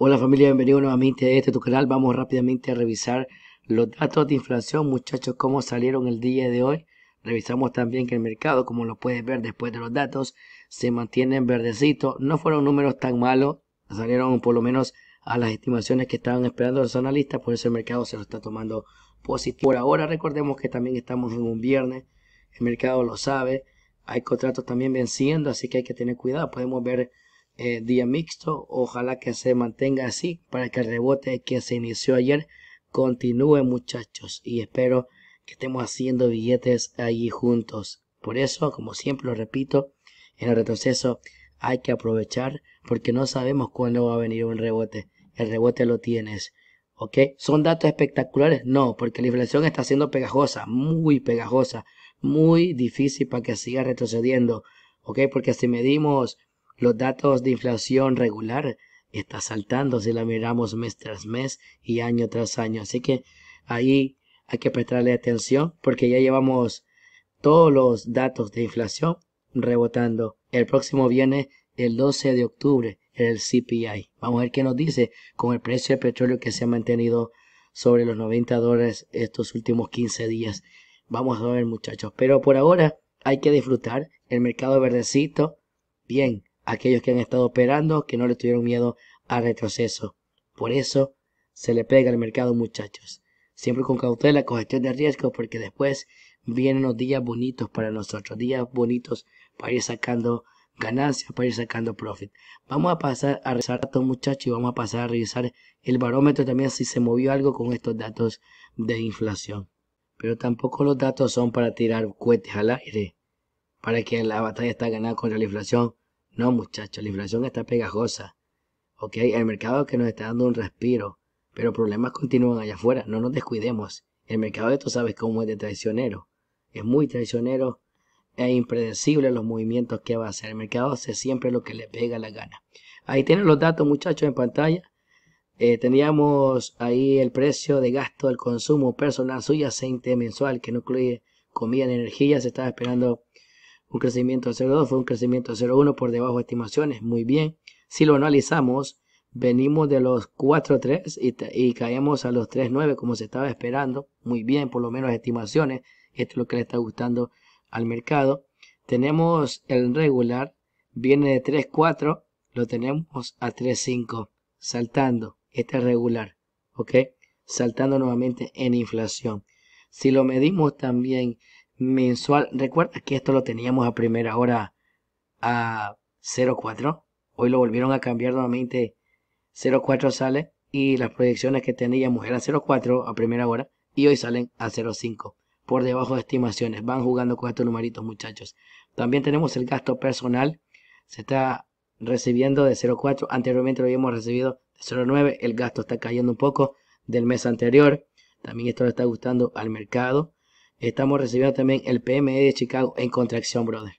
Hola familia, bienvenido nuevamente a este tu canal. Vamos rápidamente a revisar los datos de inflación, muchachos, cómo salieron el día de hoy. Revisamos también que el mercado, como lo puedes ver después de los datos, se mantiene en verdecito. No fueron números tan malos, salieron por lo menos a las estimaciones que estaban esperando los analistas, por eso el mercado se lo está tomando positivo. Por ahora recordemos que también estamos en un viernes, el mercado lo sabe, hay contratos también venciendo, así que hay que tener cuidado. Podemos ver eh, día mixto. Ojalá que se mantenga así para que el rebote que se inició ayer continúe muchachos y espero que estemos haciendo billetes allí juntos. Por eso, como siempre lo repito, en el retroceso hay que aprovechar porque no sabemos cuándo va a venir un rebote. El rebote lo tienes. ¿Ok? ¿Son datos espectaculares? No, porque la inflación está siendo pegajosa, muy pegajosa, muy difícil para que siga retrocediendo. ¿Ok? Porque si medimos los datos de inflación regular está saltando si la miramos mes tras mes y año tras año. Así que ahí hay que prestarle atención porque ya llevamos todos los datos de inflación rebotando. El próximo viene el 12 de octubre, el CPI. Vamos a ver qué nos dice con el precio del petróleo que se ha mantenido sobre los 90 dólares estos últimos 15 días. Vamos a ver muchachos, pero por ahora hay que disfrutar el mercado verdecito. Bien, aquellos que han estado operando que no le tuvieron miedo al retroceso. Por eso se le pega al mercado, muchachos. Siempre con cautela, con gestión de riesgo, porque después vienen los días bonitos para nosotros, días bonitos para ir sacando ganancias, para ir sacando profit. Vamos a pasar a revisar datos, muchachos, y vamos a pasar a revisar el barómetro también si se movió algo con estos datos de inflación. Pero tampoco los datos son para tirar cohetes al aire, para que la batalla está ganada contra la inflación no, muchachos, la inflación está pegajosa. Ok, el mercado que nos está dando un respiro, pero problemas continúan allá afuera, no nos descuidemos. El mercado de esto, sabes cómo es de traicionero. Es muy traicionero e impredecible los movimientos que va a hacer. El mercado hace siempre lo que le pega la gana. Ahí tienen los datos, muchachos, en pantalla. Eh, teníamos ahí el precio de gasto del consumo personal subyacente mensual que no incluye comida, energía. Se estaba esperando un crecimiento de 0,2 fue un crecimiento de 0,1 por debajo de estimaciones. Muy bien. Si lo analizamos, venimos de los 4,3 y, y caemos a los 3,9 como se estaba esperando. Muy bien, por lo menos estimaciones. Esto es lo que le está gustando al mercado. Tenemos el regular, viene de 3,4, lo tenemos a 3,5, saltando. Este es regular, ¿ok? Saltando nuevamente en inflación. Si lo medimos también mensual. Recuerda que esto lo teníamos a primera hora a 04. Hoy lo volvieron a cambiar nuevamente. 04 sale y las proyecciones que teníamos eran 04 a primera hora y hoy salen a 05 por debajo de estimaciones. Van jugando con estos numeritos, muchachos. También tenemos el gasto personal. Se está recibiendo de 04. Anteriormente lo habíamos recibido de 09. El gasto está cayendo un poco del mes anterior. También esto le está gustando al mercado. Estamos recibiendo también el PME de Chicago en contracción, brother.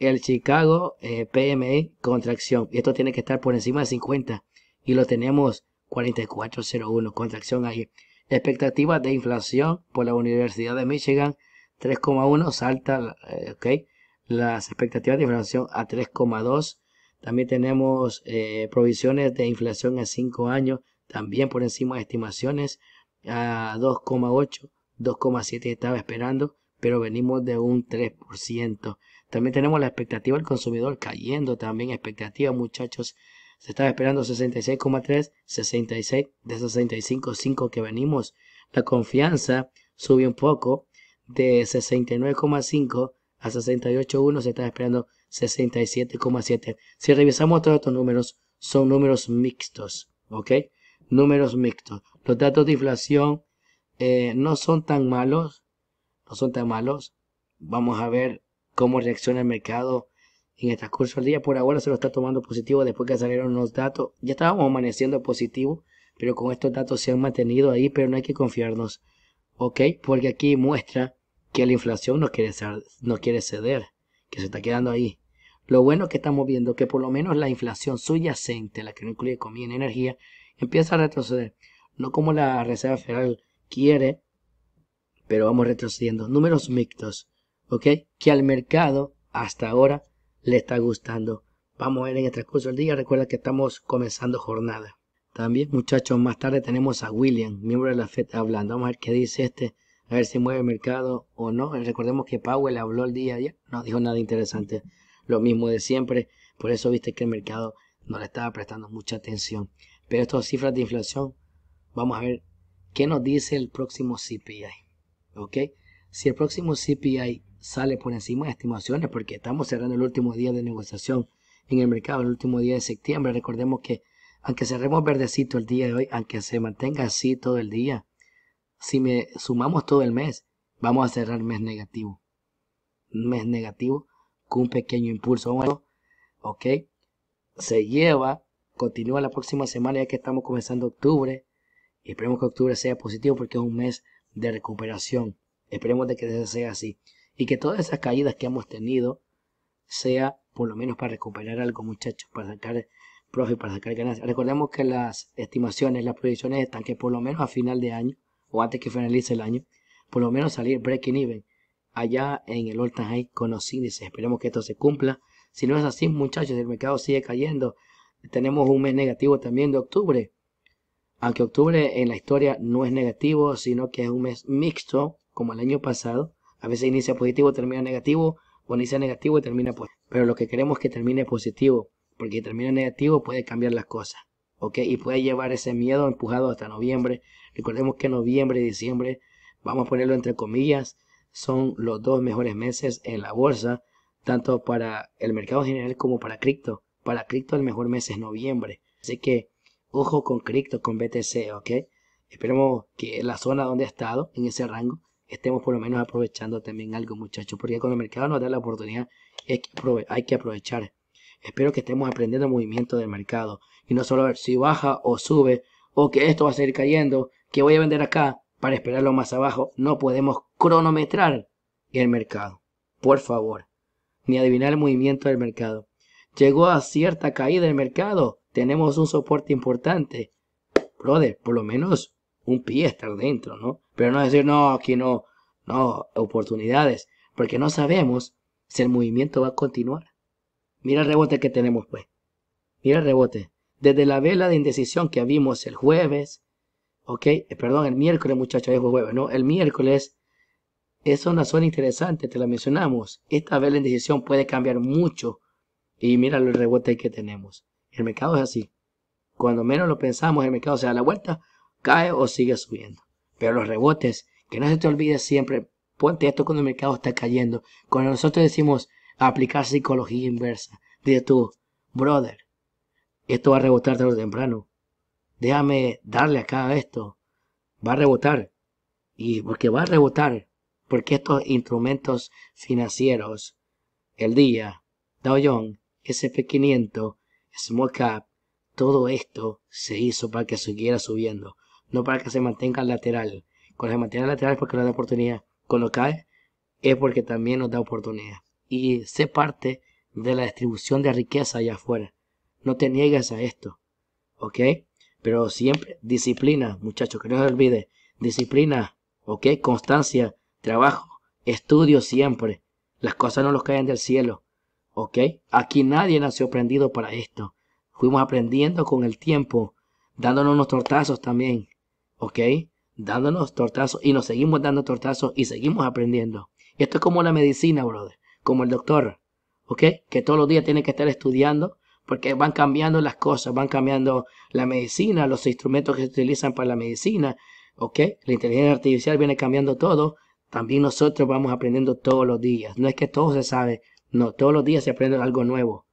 El Chicago eh, PME contracción. Y esto tiene que estar por encima de 50. Y lo tenemos 44.01, contracción ahí. Expectativas de inflación por la Universidad de Michigan, 3,1 salta, eh, ok. Las expectativas de inflación a 3,2. También tenemos eh, provisiones de inflación a 5 años, también por encima de estimaciones a 2,8 2,7 estaba esperando, pero venimos de un 3%. También tenemos la expectativa del consumidor cayendo, también expectativa muchachos. Se estaba esperando 66,3, 66 de 65,5 que venimos. La confianza subió un poco de 69,5 a 68,1 se estaba esperando 67,7. Si revisamos todos estos números, son números mixtos, ¿ok? Números mixtos. Los datos de inflación eh, no son tan malos, no son tan malos. Vamos a ver cómo reacciona el mercado en el transcurso del día. Por ahora se lo está tomando positivo después que salieron los datos. Ya estábamos amaneciendo positivo, pero con estos datos se han mantenido ahí, pero no hay que confiarnos. ¿Ok? Porque aquí muestra que la inflación no quiere, no quiere ceder, que se está quedando ahí. Lo bueno que estamos viendo que por lo menos la inflación subyacente, la que no incluye comida y energía, empieza a retroceder. No como la Reserva Federal quiere, pero vamos retrocediendo. Números mixtos, ¿ok? Que al mercado hasta ahora le está gustando. Vamos a ver en el transcurso del día. Recuerda que estamos comenzando jornada. También, muchachos, más tarde tenemos a William, miembro de la FED, hablando. Vamos a ver qué dice este, a ver si mueve el mercado o no. Recordemos que Powell habló el día de ayer, no dijo nada interesante. Lo mismo de siempre. Por eso viste que el mercado no le estaba prestando mucha atención. Pero estas cifras de inflación, vamos a ver ¿Qué nos dice el próximo CPI? ¿Ok? Si el próximo CPI sale por encima de estimaciones, porque estamos cerrando el último día de negociación en el mercado, el último día de septiembre, recordemos que aunque cerremos verdecito el día de hoy, aunque se mantenga así todo el día, si me sumamos todo el mes, vamos a cerrar mes negativo. Mes negativo con un pequeño impulso. ok, se lleva, continúa la próxima semana ya que estamos comenzando octubre, Esperemos que octubre sea positivo porque es un mes de recuperación. Esperemos de que sea así. Y que todas esas caídas que hemos tenido sea por lo menos para recuperar algo, muchachos, para sacar profit, para sacar ganancias. Recordemos que las estimaciones, las proyecciones están que por lo menos a final de año, o antes que finalice el año, por lo menos salir breaking even allá en el all time high con los índices. Esperemos que esto se cumpla. Si no es así, muchachos, el mercado sigue cayendo. Tenemos un mes negativo también de octubre. Aunque octubre en la historia no es negativo, sino que es un mes mixto, como el año pasado. A veces inicia positivo, termina negativo, o inicia negativo y termina positivo. Pues. Pero lo que queremos es que termine positivo, porque termina negativo puede cambiar las cosas, ¿ok? Y puede llevar ese miedo empujado hasta noviembre. Recordemos que noviembre y diciembre, vamos a ponerlo entre comillas, son los dos mejores meses en la bolsa, tanto para el mercado general como para cripto. Para cripto el mejor mes es noviembre. Así que Ojo con cripto, con BTC, ¿ok? Esperemos que la zona donde ha estado, en ese rango, estemos por lo menos aprovechando también algo, muchachos. Porque cuando el mercado nos da la oportunidad, hay que aprovechar. Espero que estemos aprendiendo el movimiento del mercado. Y no solo ver si baja o sube, o que esto va a seguir cayendo, que voy a vender acá para esperarlo más abajo. No podemos cronometrar el mercado. Por favor. Ni adivinar el movimiento del mercado. Llegó a cierta caída el mercado tenemos un soporte importante. Brother, por lo menos un pie estar dentro, ¿no? Pero no decir, no, aquí no, no, oportunidades, porque no sabemos si el movimiento va a continuar. Mira el rebote que tenemos, pues. Mira el rebote. Desde la vela de indecisión que vimos el jueves, ok, eh, perdón, el miércoles, muchachos, es jueves, ¿no? El miércoles es una zona interesante, te la mencionamos. Esta vela de indecisión puede cambiar mucho. Y mira el rebote que tenemos. El mercado es así. Cuando menos lo pensamos, el mercado se da la vuelta, cae o sigue subiendo. Pero los rebotes, que no se te olvide siempre, ponte esto cuando el mercado está cayendo. Cuando nosotros decimos aplicar psicología inversa, dice tú, brother, esto va a rebotar de o temprano. Déjame darle acá a esto. Va a rebotar. Y porque va a rebotar. Porque estos instrumentos financieros, el día, Dow Jones, SP500, small cap, todo esto se hizo para que siguiera subiendo, no para que se mantenga lateral. Cuando se mantiene lateral es porque nos da oportunidad, cuando cae es porque también nos da oportunidad. Y sé parte de la distribución de riqueza allá afuera. No te niegues a esto, ¿ok? Pero siempre disciplina, muchachos, que no se olvide. Disciplina, ¿ok? Constancia, trabajo, estudio siempre. Las cosas no los caen del cielo, ¿ok? Aquí nadie nació prendido para esto fuimos aprendiendo con el tiempo, dándonos unos tortazos también, ¿ok? Dándonos tortazos y nos seguimos dando tortazos y seguimos aprendiendo. Y esto es como la medicina, brother, como el doctor, ¿ok? Que todos los días tiene que estar estudiando porque van cambiando las cosas, van cambiando la medicina, los instrumentos que se utilizan para la medicina, ¿ok? La inteligencia artificial viene cambiando todo. También nosotros vamos aprendiendo todos los días. No es que todo se sabe, no, todos los días se aprende algo nuevo.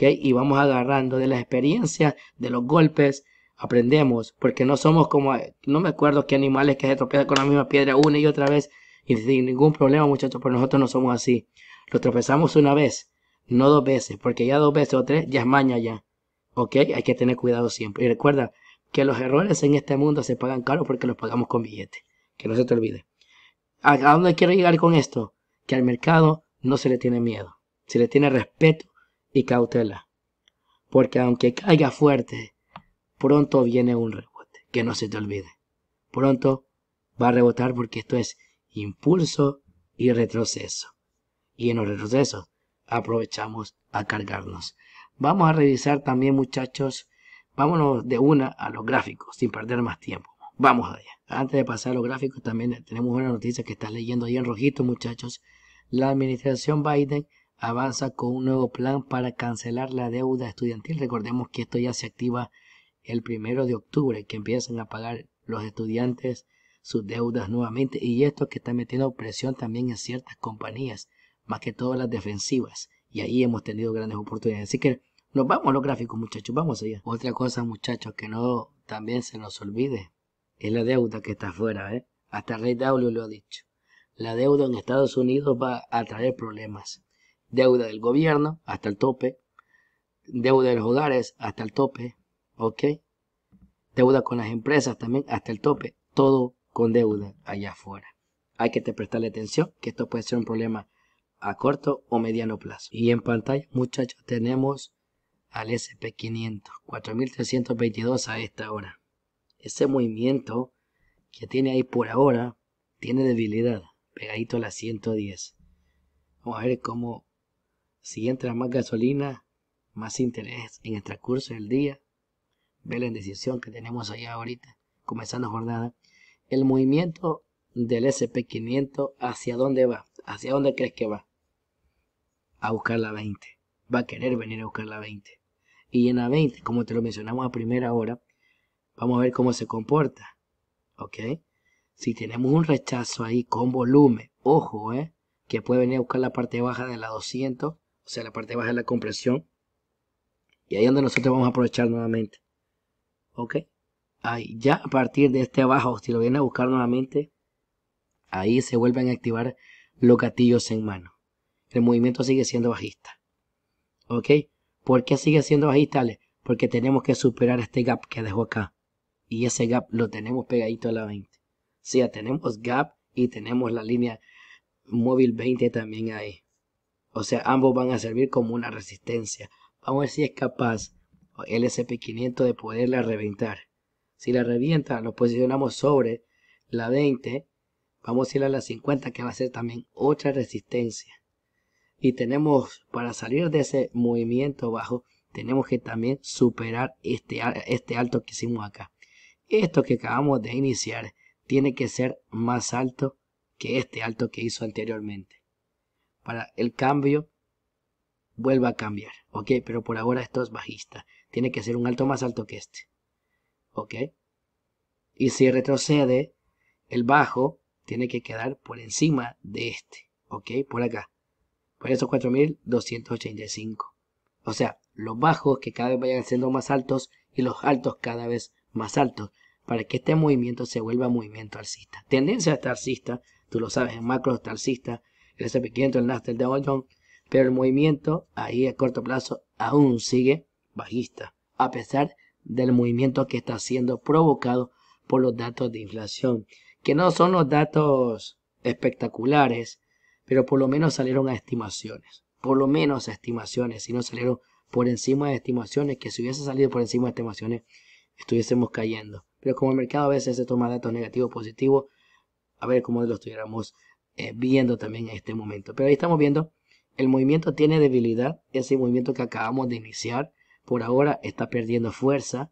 Y vamos agarrando de las experiencias, de los golpes, aprendemos, porque no somos como, no me acuerdo qué animales que se tropezan con la misma piedra una y otra vez y sin ningún problema muchachos, pero nosotros no somos así. Lo tropezamos una vez, no dos veces, porque ya dos veces o tres ya es maña ya, ¿ok? Hay que tener cuidado siempre. Y recuerda que los errores en este mundo se pagan caro porque los pagamos con billetes, que no se te olvide. ¿A dónde quiero llegar con esto? Que al mercado no se le tiene miedo, se le tiene respeto y cautela, porque aunque caiga fuerte, pronto viene un rebote, que no se te olvide. Pronto va a rebotar porque esto es impulso y retroceso. Y en los retrocesos aprovechamos a cargarnos. Vamos a revisar también muchachos, vámonos de una a los gráficos sin perder más tiempo. Vamos allá. Antes de pasar a los gráficos también tenemos una noticia que está leyendo ahí en rojito muchachos. La administración Biden avanza con un nuevo plan para cancelar la deuda estudiantil. Recordemos que esto ya se activa el primero de octubre, que empiezan a pagar los estudiantes sus deudas nuevamente. Y esto que está metiendo presión también en ciertas compañías, más que todas las defensivas. Y ahí hemos tenido grandes oportunidades. Así que nos vamos a los gráficos, muchachos. Vamos allá. Otra cosa, muchachos, que no también se nos olvide es la deuda que está afuera. ¿eh? Hasta Rey W lo ha dicho. La deuda en Estados Unidos va a traer problemas deuda del gobierno hasta el tope, deuda de los hogares hasta el tope, ¿ok? Deuda con las empresas también hasta el tope, todo con deuda allá afuera. Hay que te prestarle atención que esto puede ser un problema a corto o mediano plazo. Y en pantalla, muchachos, tenemos al SP500, 4322 a esta hora. Ese movimiento que tiene ahí por ahora tiene debilidad, pegadito a la 110. Vamos a ver cómo si entra más gasolina, más interés en el transcurso del día, ve la indecisión que tenemos allá ahorita, comenzando jornada. El movimiento del SP500, ¿hacia dónde va? ¿Hacia dónde crees que va? A buscar la 20. Va a querer venir a buscar la 20. Y en la 20, como te lo mencionamos a primera hora, vamos a ver cómo se comporta. ¿Ok? Si tenemos un rechazo ahí con volumen, ojo, ¿eh? Que puede venir a buscar la parte baja de la 200 o sea, la parte baja de la compresión. Y ahí es donde nosotros vamos a aprovechar nuevamente. ¿Ok? Ahí, ya a partir de este abajo, si lo vienen a buscar nuevamente, ahí se vuelven a activar los gatillos en mano. El movimiento sigue siendo bajista. ¿Ok? ¿Por qué sigue siendo bajista, Porque tenemos que superar este gap que dejó acá. Y ese gap lo tenemos pegadito a la 20. O sea, tenemos gap y tenemos la línea móvil 20 también ahí. O sea, ambos van a servir como una resistencia. Vamos a ver si es capaz el SP500 de poderla reventar. Si la revienta, lo posicionamos sobre la 20. Vamos a ir a la 50, que va a ser también otra resistencia. Y tenemos, para salir de ese movimiento bajo, tenemos que también superar este, este alto que hicimos acá. Esto que acabamos de iniciar tiene que ser más alto que este alto que hizo anteriormente para el cambio vuelva a cambiar. Ok, pero por ahora esto es bajista. Tiene que ser un alto más alto que este. Ok. Y si retrocede, el bajo tiene que quedar por encima de este. Ok, por acá. Por eso 4285. O sea, los bajos que cada vez vayan siendo más altos y los altos cada vez más altos. Para que este movimiento se vuelva movimiento alcista. Tendencia estar alcista, tú lo sabes, en macro alcista el SP500, el Nasdaq, de Dow pero el movimiento ahí a corto plazo aún sigue bajista, a pesar del movimiento que está siendo provocado por los datos de inflación, que no son los datos espectaculares, pero por lo menos salieron a estimaciones, por lo menos a estimaciones, si no salieron por encima de estimaciones, que si hubiese salido por encima de estimaciones estuviésemos cayendo. Pero como el mercado a veces se toma datos negativos, positivos, a ver cómo lo estuviéramos eh, viendo también en este momento. Pero ahí estamos viendo, el movimiento tiene debilidad, ese movimiento que acabamos de iniciar, por ahora está perdiendo fuerza.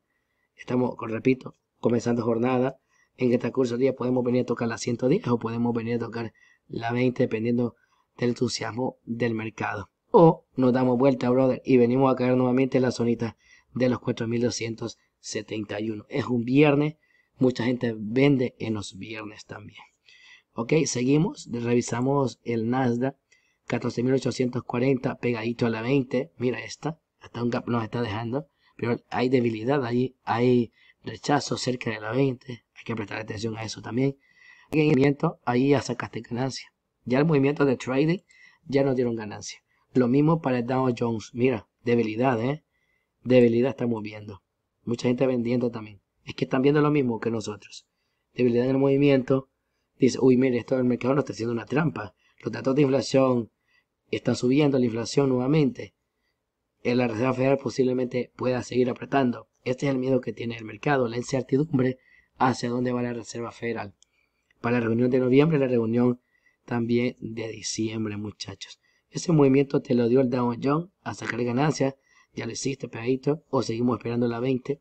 Estamos, repito, comenzando jornada. En este curso de día podemos venir a tocar la 110 o podemos venir a tocar la 20 dependiendo del entusiasmo del mercado. O nos damos vuelta, brother, y venimos a caer nuevamente en la zonita de los 4271. Es un viernes, mucha gente vende en los viernes también. Ok, seguimos, revisamos el Nasdaq, 14.840 pegadito a la 20, mira esta, hasta un gap nos está dejando, pero hay debilidad ahí, hay rechazo cerca de la 20, hay que prestar atención a eso también. movimiento, ahí ya sacaste ganancia. Ya el movimiento de trading ya nos dieron ganancia. Lo mismo para el Dow Jones, mira, debilidad, ¿eh? Debilidad estamos viendo. Mucha gente vendiendo también. Es que están viendo lo mismo que nosotros. Debilidad en el movimiento, dice, uy, mire, esto el mercado no está haciendo una trampa. Los datos de inflación están subiendo la inflación nuevamente. Eh, la Reserva Federal posiblemente pueda seguir apretando. Este es el miedo que tiene el mercado, la incertidumbre hacia dónde va la Reserva Federal. Para la reunión de noviembre, la reunión también de diciembre, muchachos. Ese movimiento te lo dio el Dow Jones a sacar ganancias. Ya lo hiciste, pegadito. O seguimos esperando la 20.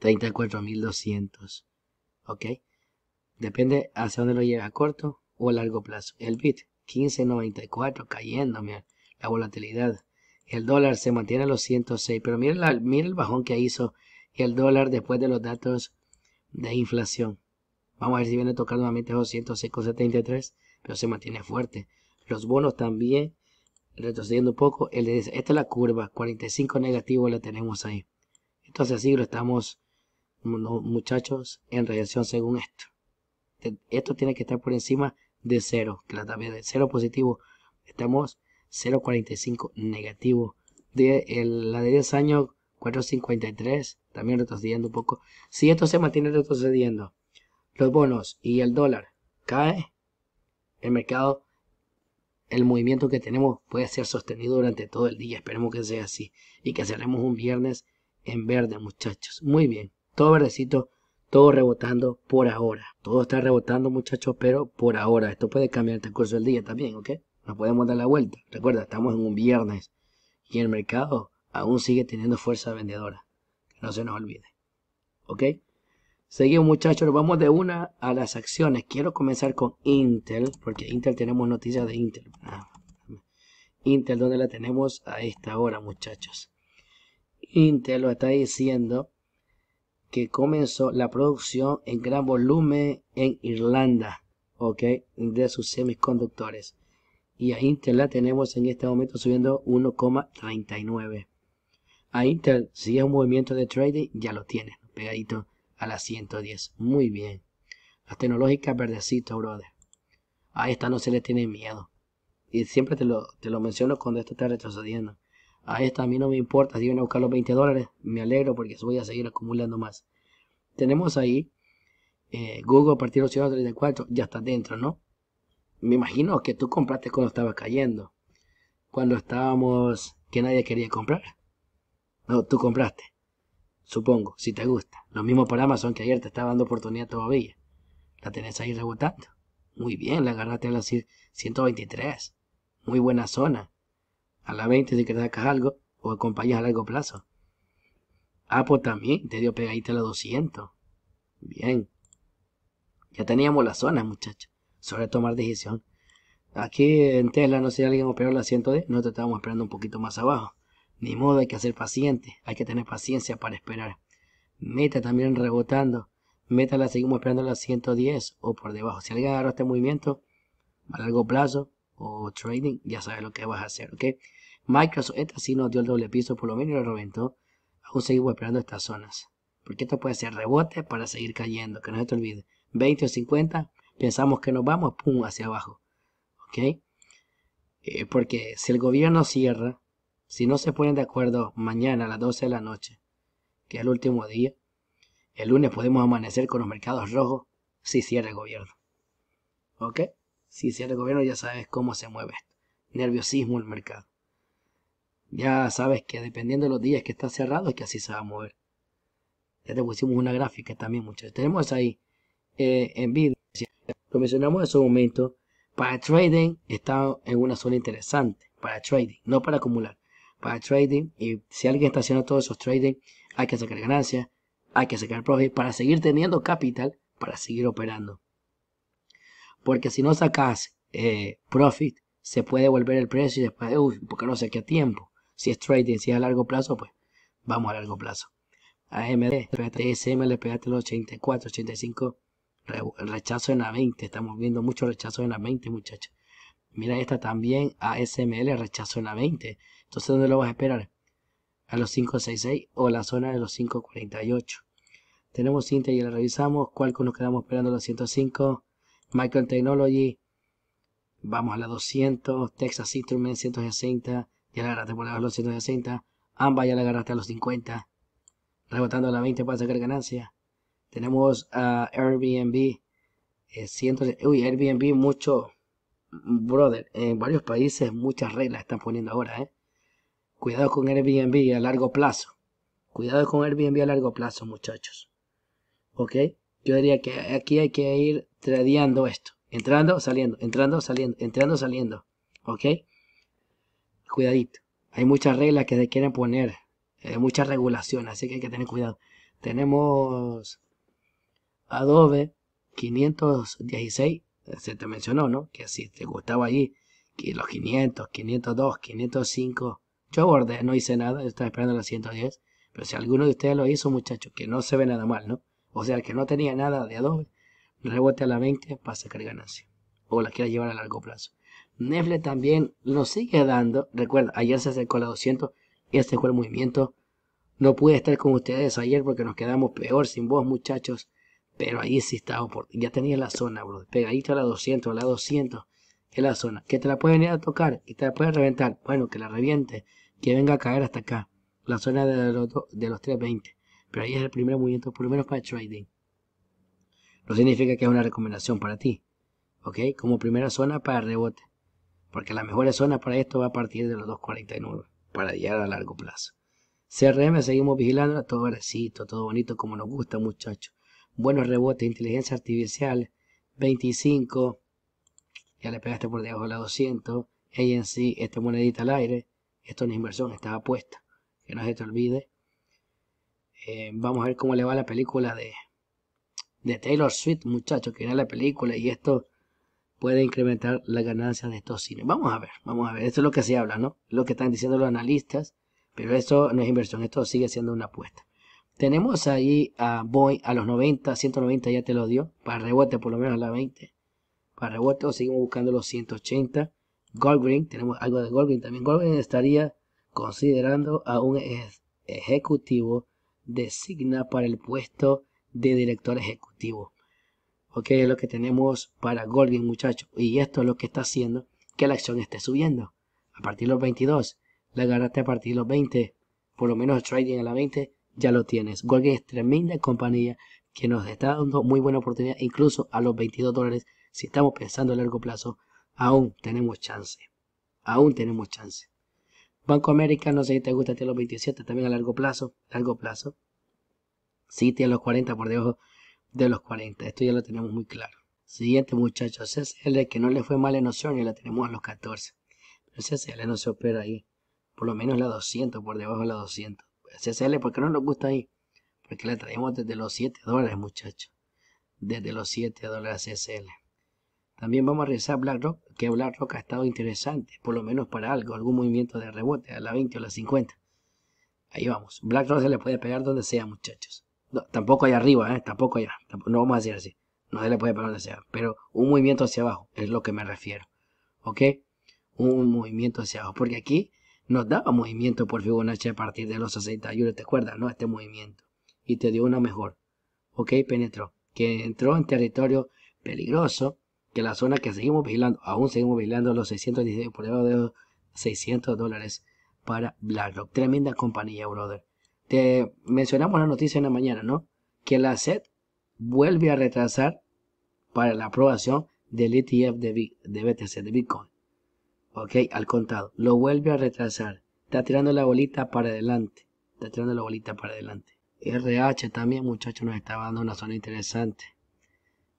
34.200. ¿Ok? Depende hacia dónde lo lleves a corto o a largo plazo. El bit 15.94 cayendo, mira, la volatilidad. El dólar se mantiene a los 106, pero mira, el bajón que hizo el dólar después de los datos de inflación. Vamos a ver si viene a tocar nuevamente los 106,73, pero se mantiene fuerte. Los bonos también retrocediendo un poco. esta es la curva, 45 negativo la tenemos ahí. Entonces así lo estamos, muchachos, en relación según esto esto tiene que estar por encima de 0, que la de 0 positivo, estamos 0.45 negativo. De la de 10 años 4.53, también retrocediendo un poco. Si esto se mantiene retrocediendo, los bonos y el dólar cae, el mercado, el movimiento que tenemos puede ser sostenido durante todo el día. Esperemos que sea así y que cerremos un viernes en verde, muchachos. Muy bien, todo verdecito todo rebotando por ahora. Todo está rebotando, muchachos, pero por ahora. Esto puede cambiar el transcurso del día también, ¿ok? Nos podemos dar la vuelta. Recuerda, estamos en un viernes y el mercado aún sigue teniendo fuerza vendedora. no se nos olvide. ¿Ok? Seguimos, muchachos. Vamos de una a las acciones. Quiero comenzar con Intel, porque Intel tenemos noticias de Intel. Ah, Intel, ¿dónde la tenemos a esta hora, muchachos? Intel lo está diciendo que comenzó la producción en gran volumen en Irlanda, ¿ok? De sus semiconductores. Y a Intel la tenemos en este momento subiendo 1,39. A Intel, si es un movimiento de trading, ya lo tiene, pegadito a la 110. Muy bien. Las tecnológicas verdecito, brother. A esta no se le tiene miedo. Y siempre te lo, te lo menciono cuando esto está retrocediendo a esta a mí no me importa, si viene a buscar los 20 dólares, me alegro porque voy a seguir acumulando más. Tenemos ahí eh, Google a partir de 834, ya está dentro, ¿no? Me imagino que tú compraste cuando estaba cayendo, cuando estábamos que nadie quería comprar. No, tú compraste, supongo, si te gusta. Lo mismo para Amazon que ayer te estaba dando oportunidad todavía. La tenés ahí rebotando. Muy bien, la agarraste a las 123. Muy buena zona a la 20 si que sacar algo o acompañas a largo plazo. Apo ah, pues también te dio pegadita a la 200. Bien. Ya teníamos la zona, muchachos, sobre tomar decisión. Aquí en Tesla, no sé si alguien operó la 110, te estábamos esperando un poquito más abajo. Ni modo, hay que ser paciente, hay que tener paciencia para esperar. Meta también rebotando. Meta la seguimos esperando a la 110 o por debajo. Si alguien agarró este movimiento a largo plazo o trading, ya sabes lo que vas a hacer, ¿ok? Microsoft esta nos dio el doble piso, por lo menos lo reventó. Aún seguimos esperando estas zonas. Porque esto puede ser rebote para seguir cayendo, que no se te olvide. 20 o 50, pensamos que nos vamos, pum, hacia abajo. ¿Ok? Eh, porque si el gobierno cierra, si no se ponen de acuerdo mañana a las 12 de la noche, que es el último día, el lunes podemos amanecer con los mercados rojos si cierra el gobierno. ¿Ok? Si cierra el gobierno ya sabes cómo se mueve esto. Nerviosismo el mercado. Ya sabes que dependiendo de los días que está cerrado es que así se va a mover. Ya te pusimos una gráfica también, muchachos. Tenemos ahí eh, en vídeo. Lo mencionamos en su momento. Para trading está en una zona interesante. Para trading, no para acumular. Para trading. Y si alguien está haciendo todos esos trading, hay que sacar ganancias, hay que sacar profit para seguir teniendo capital, para seguir operando. Porque si no sacas eh, profit, se puede volver el precio y después, uff, porque no saqué a tiempo si es trading, si es a largo plazo, pues vamos a largo plazo. AMD, TSM le pegaste los 84, 85, rechazo en la 20, estamos viendo mucho rechazo en la 20 muchachos. Mira esta también, ASML, rechazo en la 20. Entonces, ¿dónde lo vas a esperar? A los 566 o la zona de los 548. Tenemos Cintia y la revisamos. Qualcomm nos quedamos esperando a los 105. Michael Technology, vamos a la 200. Texas Instruments 160. Ya la agarraste por debajo de los 160. Amba ya la agarraste a los 50. Rebotando a la 20 para sacar ganancia. Tenemos a Airbnb. Eh, uy, Airbnb mucho. Brother, en varios países muchas reglas están poniendo ahora, ¿eh? Cuidado con Airbnb a largo plazo. Cuidado con Airbnb a largo plazo, muchachos. ¿Ok? Yo diría que aquí hay que ir tradeando esto. Entrando, saliendo, entrando, saliendo, entrando, saliendo. ¿Ok? cuidadito. Hay muchas reglas que se quieren poner, eh, muchas regulaciones, así que hay que tener cuidado. Tenemos Adobe 516, se te mencionó, ¿no? Que si te gustaba allí, que los 500, 502, 505. Yo abordé, no hice nada, estaba esperando los 110. Pero si alguno de ustedes lo hizo, muchachos, que no se ve nada mal, ¿no? O sea, que no tenía nada de Adobe, rebote a la 20 para sacar ganancia. O la quiera llevar a largo plazo. Nefle también lo sigue dando. Recuerda, ayer se acercó a la 200 y este fue el movimiento. No pude estar con ustedes ayer porque nos quedamos peor sin vos, muchachos. Pero ahí sí estaba Ya tenía la zona, bro. Pegadito a la 200, a la 200. Es la zona. Que te la puede venir a tocar y te la puede reventar. Bueno, que la reviente. Que venga a caer hasta acá. La zona de los, de los 320. Pero ahí es el primer movimiento, por lo menos para trading. No significa que es una recomendación para ti. ¿Ok? Como primera zona para rebote porque la mejor zona para esto va a partir de los 2.49 para llegar a largo plazo. CRM seguimos vigilando, todo recito, todo bonito como nos gusta muchachos. Buenos rebotes, inteligencia artificial, 25, ya le pegaste por debajo de la 200, ANC, esta monedita al aire, esto es una inversión, está apuesta, que no se te olvide. Eh, vamos a ver cómo le va la película de, de Taylor Swift, muchachos, que era la película y esto puede incrementar la ganancia de estos cines. Vamos a ver, vamos a ver. Esto es lo que se habla, ¿no? Lo que están diciendo los analistas, pero esto no es inversión, esto sigue siendo una apuesta. Tenemos ahí a Boy a los 90, 190 ya te lo dio, para rebote por lo menos a la 20. Para rebote seguimos buscando los 180. Goldgreen, tenemos algo de Goldgreen también. Goldgreen estaría considerando a un ejecutivo designa para el puesto de director ejecutivo. Ok, es lo que tenemos para Golden, muchachos. Y esto es lo que está haciendo que la acción esté subiendo. A partir de los 22, la agarraste a partir de los 20, por lo menos trading a la 20, ya lo tienes. Golden es tremenda compañía que nos está dando muy buena oportunidad, incluso a los 22 dólares. Si estamos pensando a largo plazo, aún tenemos chance. Aún tenemos chance. Banco América, no sé si te gusta, tiene los 27 también a largo plazo. Largo plazo. Sí, a los 40 por debajo de los 40. Esto ya lo tenemos muy claro. Siguiente muchachos, CSL que no le fue mal en opción y la tenemos a los 14. Pero CSL no se opera ahí. Por lo menos la 200, por debajo de la 200. CSL, ¿por qué no nos gusta ahí? Porque la traemos desde los 7 dólares muchachos. Desde los 7 dólares CSL. También vamos a revisar BlackRock, que BlackRock ha estado interesante, por lo menos para algo, algún movimiento de rebote a la 20 o la 50. Ahí vamos. BlackRock se le puede pegar donde sea, muchachos tampoco allá arriba, ¿eh? tampoco allá. no vamos a decir así. No se le puede parar Pero un movimiento hacia abajo es lo que me refiero. ¿Ok? Un movimiento hacia abajo. Porque aquí nos daba movimiento por Fibonacci a partir de los 60 euros. ¿Te acuerdas? No, este movimiento. Y te dio una mejor. ¿Ok? Penetró. Que entró en territorio peligroso. Que la zona que seguimos vigilando, aún seguimos vigilando los 616 por debajo de 600 dólares para BlackRock. Tremenda compañía, brother. Te mencionamos la noticia en la mañana, ¿no? Que la SED vuelve a retrasar para la aprobación del ETF de, BTC, de Bitcoin. Ok, al contado. Lo vuelve a retrasar. Está tirando la bolita para adelante. Está tirando la bolita para adelante. RH también, muchachos, nos está dando una zona interesante.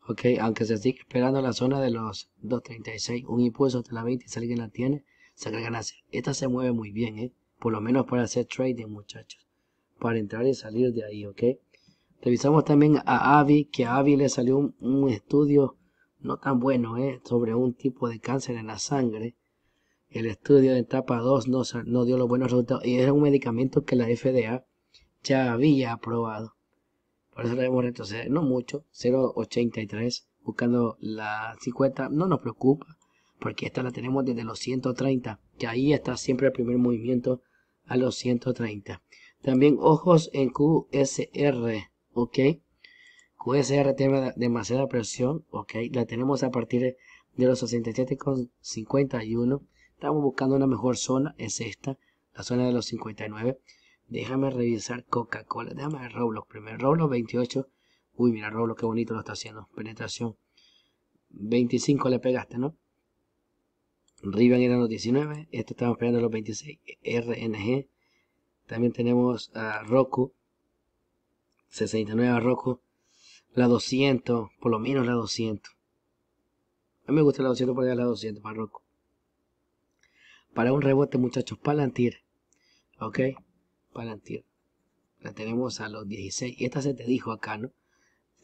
Ok, aunque se sigue esperando la zona de los 236, un impulso hasta la 20, si alguien la tiene, se la ganancia. E Esta se mueve muy bien, ¿eh? por lo menos para hacer trading, muchachos para entrar y salir de ahí, ¿ok? Revisamos también a Avi, que a Avi le salió un, estudio no tan bueno, ¿eh? Sobre un tipo de cáncer en la sangre. El estudio de etapa 2 no, no dio los buenos resultados y era un medicamento que la FDA ya había aprobado. Por eso lo hemos retroceder, no mucho, 0.83, buscando la 50, no nos preocupa, porque esta la tenemos desde los 130, que ahí está siempre el primer movimiento a los 130. También ojos en QSR, ¿ok? QSR tiene demasiada presión, ¿ok? La tenemos a partir de los 67,51. Estamos buscando una mejor zona, es esta, la zona de los 59. Déjame revisar Coca-Cola, déjame ver Roblox primero. Roblox 28, uy, mira Roblox, qué bonito lo está haciendo, penetración. 25 le pegaste, ¿no? Riven era los 19, esto estamos pegando los 26, RNG también tenemos a Roku, 69 a Roku, la 200, por lo menos la 200. A mí me gusta la 200 porque es la 200 para Roku. Para un rebote, muchachos, Palantir. ¿Ok? Palantir. La tenemos a los 16. Y esta se te dijo acá, ¿no?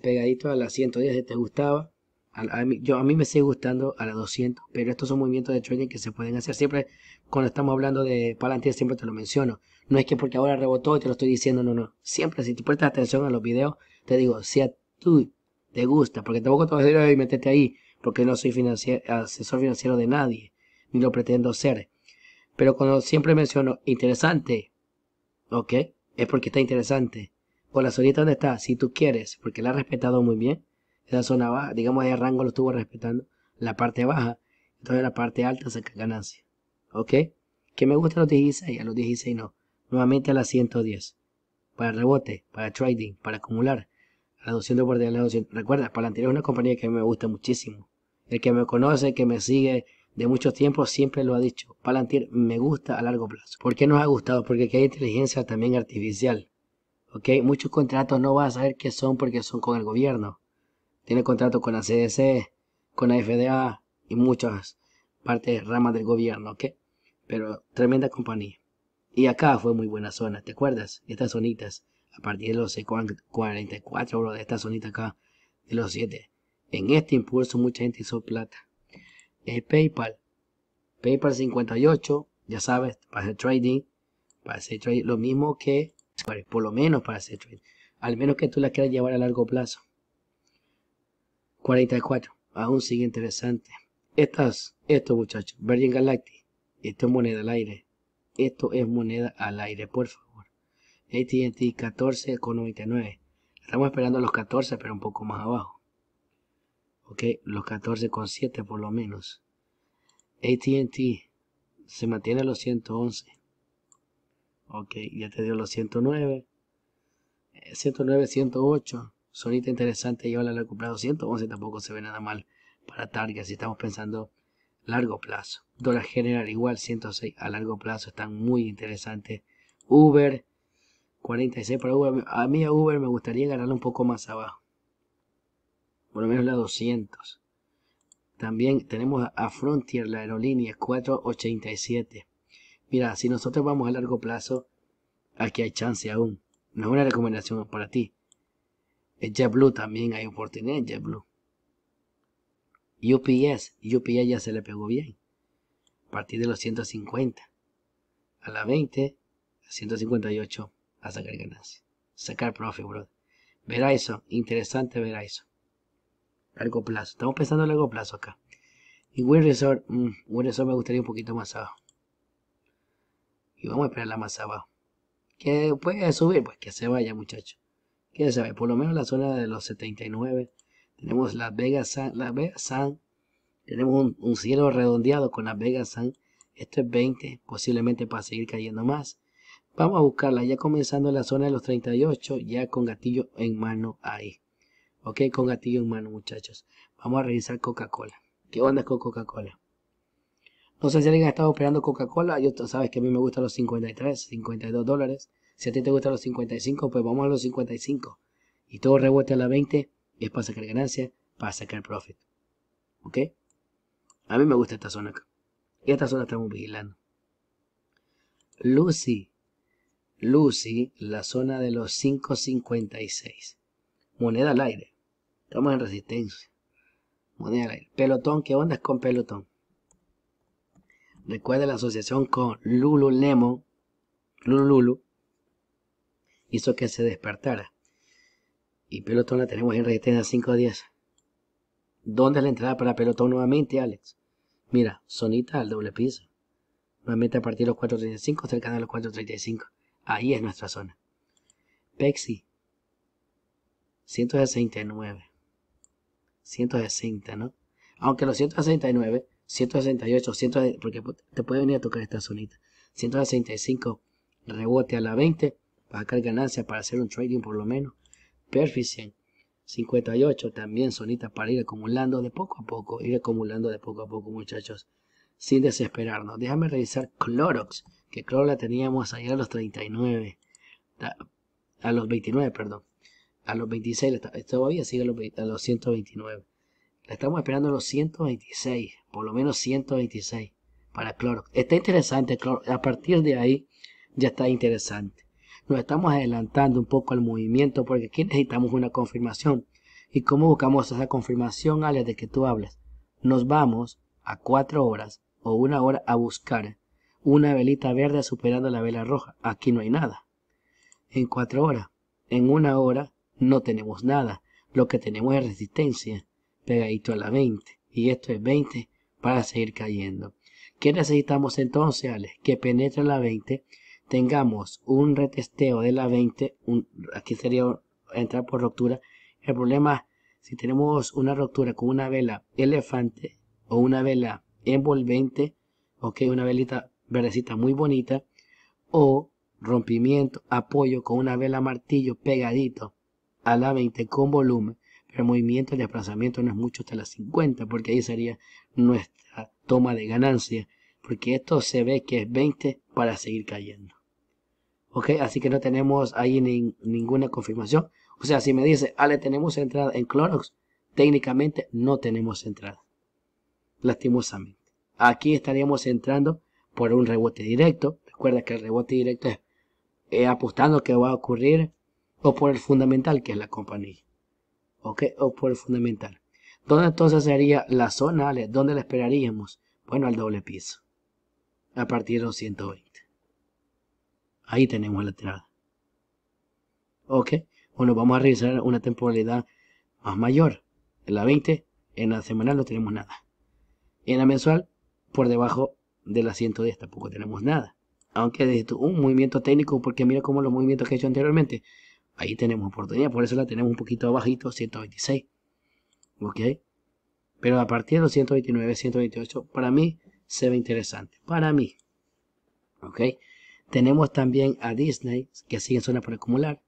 Pegadito a la 110 si te gustaba. A, yo, a mí me sigue gustando a las 200, pero estos son movimientos de trading que se pueden hacer siempre. Cuando estamos hablando de Palantir, siempre te lo menciono. No es que porque ahora rebotó y te lo estoy diciendo, no, no. Siempre, si te prestas atención a los videos, te digo, si a ti te gusta, porque tampoco te voy a decir, meterte ahí, porque no soy asesor financiero de nadie, ni lo pretendo ser. Pero cuando siempre menciono interesante, ¿ok? Es porque está interesante. O la solita donde está, si tú quieres, porque la has respetado muy bien esa zona baja, digamos, de rango lo estuvo respetando, la parte baja, entonces la parte alta saca ganancia. ¿Ok? ¿Qué me gusta a los 16, a los 16 no. Nuevamente a las 110. Para rebote, para trading, para acumular. A 200 por la a Recuerda, Palantir es una compañía que me gusta muchísimo. El que me conoce, que me sigue de mucho tiempo, siempre lo ha dicho. Palantir me gusta a largo plazo. ¿Por qué nos ha gustado? Porque hay inteligencia también artificial. ¿Ok? Muchos contratos no vas a saber qué son porque son con el gobierno. Tiene contrato con la CDC, con la FDA y muchas partes, ramas del gobierno, ¿ok? Pero tremenda compañía. Y acá fue muy buena zona, ¿te acuerdas? Estas zonitas, a partir de los 44, bro, de esta zonita acá, de los 7. En este impulso mucha gente hizo plata. El PayPal, PayPal 58, ya sabes, para hacer trading, para hacer trading, lo mismo que, por lo menos para hacer trading, al menos que tú la quieras llevar a largo plazo. 44. Aún sigue interesante. Estas, esto muchachos, Virgin Galactic. Esto es moneda al aire. Esto es moneda al aire, por favor. ATT 14,99. Estamos esperando los 14, pero un poco más abajo. Ok, los 14,7 por lo menos. ATT se mantiene a los 111. Ok, ya te dio los 109. 109, 108 sonita interesante y ahora la he comprado 111, tampoco se ve nada mal para Target si estamos pensando largo plazo. Dólar General igual 106 a largo plazo, están muy interesantes. Uber 46 para Uber. A mí a Uber me gustaría ganarlo un poco más abajo. Por lo menos la 200. También tenemos a Frontier, la aerolínea 487. Mira, si nosotros vamos a largo plazo, aquí hay chance aún. No es una recomendación para ti, en JetBlue también hay oportunidad en JetBlue. UPS, UPS ya se le pegó bien. A partir de los 150 a la 20, a 158 a sacar ganancias. Sacar profit, bro. eso interesante verá eso Largo plazo. Estamos pensando en largo plazo acá. Y Win Resort, mm, Resort me gustaría un poquito más abajo. Y vamos a esperarla más abajo. Que puede subir, pues que se vaya, muchachos quién sabe, por lo menos la zona de los 79. Tenemos Las Vegas San, Las Vegas tenemos un, cielo redondeado con Las Vegas San. Esto es 20, posiblemente para seguir cayendo más. Vamos a buscarla, ya comenzando en la zona de los 38, ya con gatillo en mano ahí. Ok, con gatillo en mano, muchachos. Vamos a revisar Coca-Cola. ¿Qué onda con Coca-Cola? No sé si alguien ha estado operando Coca-Cola. Yo, sabes que a mí me gustan los 53, 52 dólares. Si a ti te gustan los 55, pues vamos a los 55. Y todo rebote a la 20 es para sacar ganancia, para sacar profit. ¿Ok? A mí me gusta esta zona acá. Y esta zona estamos vigilando. Lucy. Lucy, la zona de los 5.56. Moneda al aire. Estamos en resistencia. Moneda al aire. Pelotón, ¿qué onda con pelotón? Recuerda la asociación con Lululemon. Lululu hizo que se despertara. Y pelotón la tenemos en resistencia 5 a 10. ¿Dónde es la entrada para pelotón nuevamente, Alex? Mira, sonita al doble piso. Nuevamente a partir de los 4.35, cercana a los 4.35. Ahí es nuestra zona. Pexi. 169. 160, ¿no? Aunque los 169, 168, 100, porque te puede venir a tocar esta zonita. 165, rebote a la 20 sacar ganancias para hacer un trading por lo menos. Perficient 58 también sonita para ir acumulando de poco a poco, ir acumulando de poco a poco muchachos, sin desesperarnos. Déjame revisar Clorox, que Clorox la teníamos ayer a los 39, a los 29, perdón, a los 26, eh, todavía sigue a los, a los 129. La estamos esperando a los 126, por lo menos 126 para Clorox. Está interesante a partir de ahí ya está interesante. Nos estamos adelantando un poco al movimiento porque aquí necesitamos una confirmación. ¿Y cómo buscamos esa confirmación, Ale, de que tú hablas? Nos vamos a cuatro horas o una hora a buscar una velita verde superando la vela roja. Aquí no hay nada. En cuatro horas. En una hora no tenemos nada. Lo que tenemos es resistencia pegadito a la 20. Y esto es 20 para seguir cayendo. ¿Qué necesitamos entonces, Alex? Que penetre la 20 tengamos un retesteo de la 20, aquí sería entrar por ruptura. El problema, si tenemos una ruptura con una vela elefante o una vela envolvente, ok, una velita verdecita muy bonita, o rompimiento, apoyo con una vela martillo pegadito a la 20 con volumen, pero movimiento de desplazamiento no es mucho hasta la 50, porque ahí sería nuestra toma de ganancia, porque esto se ve que es 20 para seguir cayendo. ¿ok? Así que no tenemos ahí ninguna confirmación. O sea, si me dice, Ale, tenemos entrada en Clorox, técnicamente no tenemos entrada, lastimosamente. Aquí estaríamos entrando por un rebote directo. Recuerda que el rebote directo es eh, apostando que va a ocurrir o por el fundamental que es la compañía, ¿ok? O por el fundamental. ¿Dónde entonces sería la zona, Ale? ¿Dónde la esperaríamos? Bueno, al doble piso, a partir de los 120. Ahí tenemos la tirada. Ok, bueno, vamos a revisar una temporalidad más mayor. En la 20, en la semanal no tenemos nada. En la mensual, por debajo de la 110 tampoco tenemos nada. Aunque desde un movimiento técnico, porque mira como los movimientos que he hecho anteriormente, ahí tenemos oportunidad, por eso la tenemos un poquito abajito, 126. ¿Ok? Pero a partir de los 129, 128, para mí se ve interesante. Para mí. ¿Ok? Tenemos también a Disney, que sigue en zona por acumular.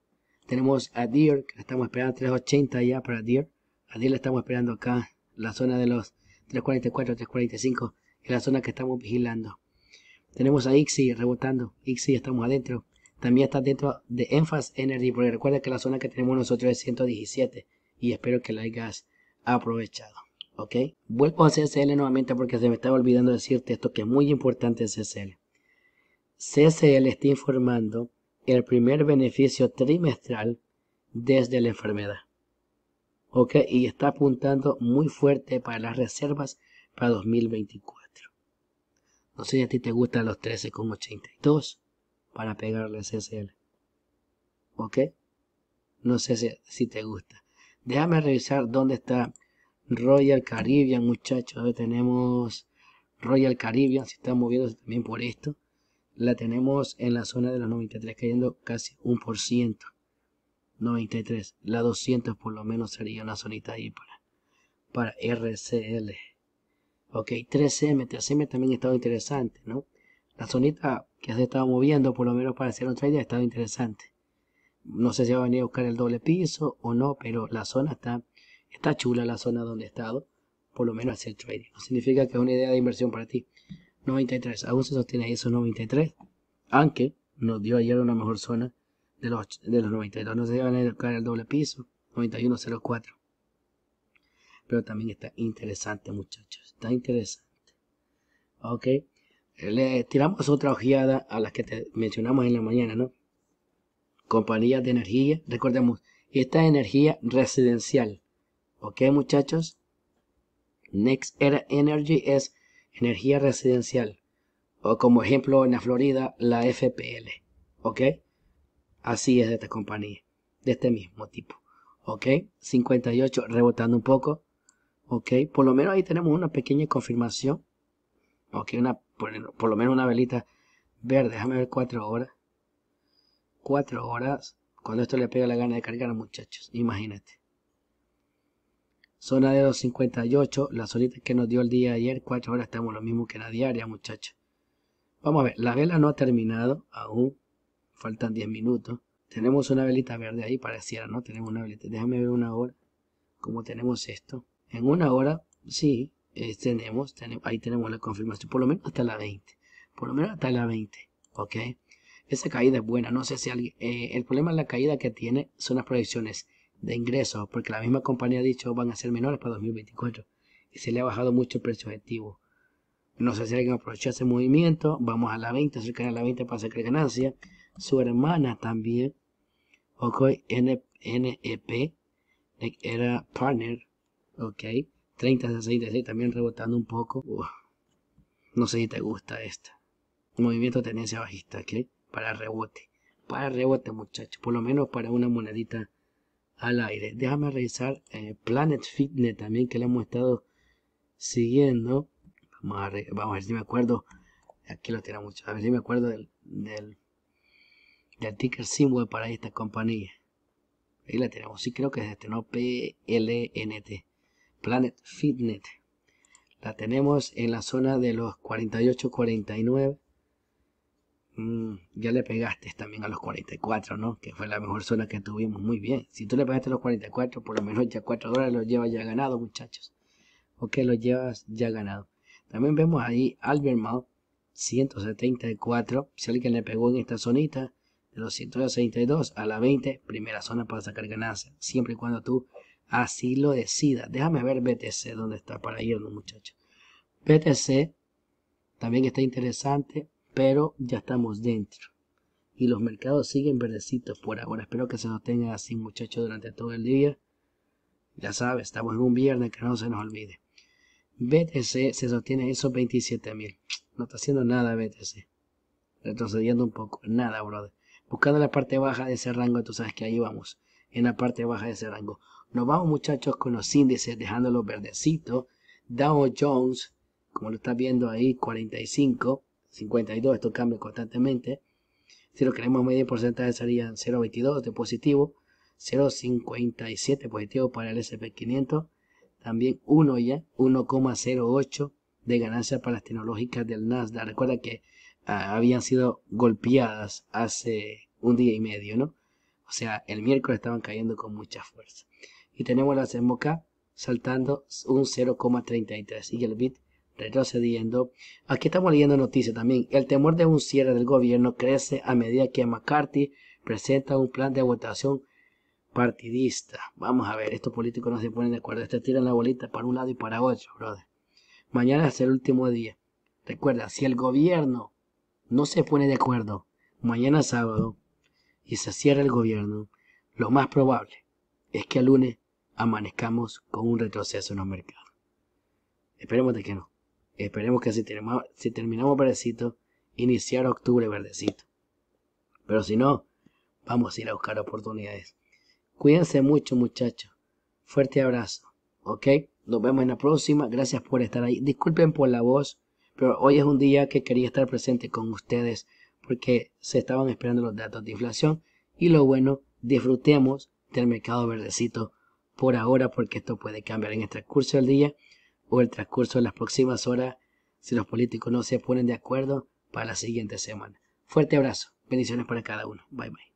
Tenemos a Deer, que estamos esperando 380 ya para Deer. A Deer la estamos esperando acá, la zona de los 344, 345, es la zona que estamos vigilando. Tenemos a Ixi rebotando. Ixi estamos adentro. También está dentro de Enfas Energy, porque recuerda que la zona que tenemos nosotros es 117 y espero que la hayas aprovechado. ¿Ok? Vuelvo a CSL nuevamente porque se me estaba olvidando decirte esto que es muy importante es CSL. CSL está informando el primer beneficio trimestral desde la enfermedad. ¿Ok? Y está apuntando muy fuerte para las reservas para 2024. No sé si a ti te gustan los 13,82 para pegarle a CCL. ¿Ok? No sé si, te gusta. Déjame revisar dónde está Royal Caribbean, muchachos. tenemos Royal Caribbean, si está moviéndose también por esto la tenemos en la zona de los 93 cayendo casi un por ciento 93 la 200 por lo menos sería una zonita ahí para para RCL ok 3M 3M también ha estado interesante no la zonita que has estado moviendo por lo menos para hacer un trading ha estado interesante no sé si va a venir a buscar el doble piso o no pero la zona está está chula la zona donde he estado por lo menos hacer trading no significa que es una idea de inversión para ti 93, aún se sostiene ahí esos 93, aunque nos dio ayer una mejor zona de los, de los 92, no se van a educar al doble piso, 91.04. Pero también está interesante, muchachos, está interesante. Ok, le tiramos otra ojeada a las que te mencionamos en la mañana, ¿no? Compañías de energía, recordemos, esta es energía residencial. Ok, muchachos, Next Era Energy es energía residencial, o como ejemplo en la Florida, la FPL, ¿ok? Así es de esta compañía, de este mismo tipo, ¿ok? 58, rebotando un poco, ¿ok? Por lo menos ahí tenemos una pequeña confirmación, ¿ok? Una, por, lo menos una velita verde, déjame ver 4 horas, 4 horas, cuando esto le pega la gana de cargar, a muchachos, imagínate. Zona de 258, la solita que nos dio el día ayer, 4 horas estamos lo mismo que la diaria, muchachos. Vamos a ver, la vela no ha terminado aún, faltan 10 minutos. Tenemos una velita verde ahí, pareciera, ¿no? Tenemos una velita, déjame ver una hora, cómo tenemos esto. En una hora, sí, eh, tenemos, ahí tenemos la confirmación, por lo menos hasta la 20, por lo menos hasta la 20, ¿ok? Esa caída es buena, no sé si alguien, eh, el problema es la caída que tiene son las proyecciones de ingresos, porque la misma compañía ha dicho van a ser menores para 2024 y se le ha bajado mucho el precio objetivo. No sé si alguien aprovechó ese movimiento, vamos a la 20, cerca a la 20 para sacar ganancia. Su hermana también, ok, NEP, era partner, ok, 30 a 66 también rebotando un poco. No sé si te gusta esta. Movimiento de tendencia bajista, ok, para rebote, para rebote muchachos, por lo menos para una monedita al aire. Déjame revisar eh, Planet Fitness también, que le hemos estado siguiendo. Vamos a, vamos a ver si me acuerdo. Aquí lo tiene mucho. A ver si me acuerdo del, del, del ticker símbolo para esta compañía. Ahí la tenemos. Sí, creo que es este, no, PLNT. Planet Fitness. La tenemos en la zona de los 48-49. Mm, ya le pegaste también a los 44, ¿no? Que fue la mejor zona que tuvimos, muy bien. Si tú le pegaste a los 44, por lo menos ya 4 dólares Lo llevas ya ganado, muchachos. Ok, lo llevas ya ganado. También vemos ahí Albert Mao, 174. Si alguien le pegó en esta zonita, de los 162 a la 20, primera zona para sacar ganancia, siempre y cuando tú así lo decidas. Déjame ver BTC, dónde está para irnos, muchachos. BTC también está interesante pero ya estamos dentro. Y los mercados siguen verdecitos por ahora. Espero que se sostenga así, muchachos, durante todo el día. Ya sabes, estamos en un viernes que no se nos olvide. BTC se sostiene esos 27 mil. No está haciendo nada BTC. Retrocediendo un poco. Nada, brother. Buscando la parte baja de ese rango, tú sabes que ahí vamos. En la parte baja de ese rango. Nos vamos, muchachos, con los índices, dejándolos verdecitos. Dow Jones, como lo estás viendo ahí, 45. 52, esto cambia constantemente. Si lo queremos media porcentaje serían 0.22 de positivo, 0.57 positivo para el SP500, también 1 ya, 1,08 de ganancia para las tecnológicas del Nasdaq. Recuerda que ah, habían sido golpeadas hace un día y medio, ¿no? O sea, el miércoles estaban cayendo con mucha fuerza. Y tenemos la boca saltando un 0,33 y el BIT retrocediendo. Aquí estamos leyendo noticias también. El temor de un cierre del gobierno crece a medida que McCarthy presenta un plan de votación partidista. Vamos a ver, estos políticos no se ponen de acuerdo. estos tiran la bolita para un lado y para otro, brother. Mañana es el último día. Recuerda, si el gobierno no se pone de acuerdo mañana sábado y se cierra el gobierno, lo más probable es que el lunes amanezcamos con un retroceso en los mercados. Esperemos de que no. Esperemos que si, terminamos verdecito, iniciar octubre verdecito. Pero si no, vamos a ir a buscar oportunidades. Cuídense mucho, muchachos. Fuerte abrazo. ¿Ok? Nos vemos en la próxima. Gracias por estar ahí. Disculpen por la voz, pero hoy es un día que quería estar presente con ustedes porque se estaban esperando los datos de inflación. Y lo bueno, disfrutemos del mercado verdecito por ahora porque esto puede cambiar en este curso del día o el transcurso de las próximas horas si los políticos no se ponen de acuerdo para la siguiente semana. Fuerte abrazo. Bendiciones para cada uno. Bye bye.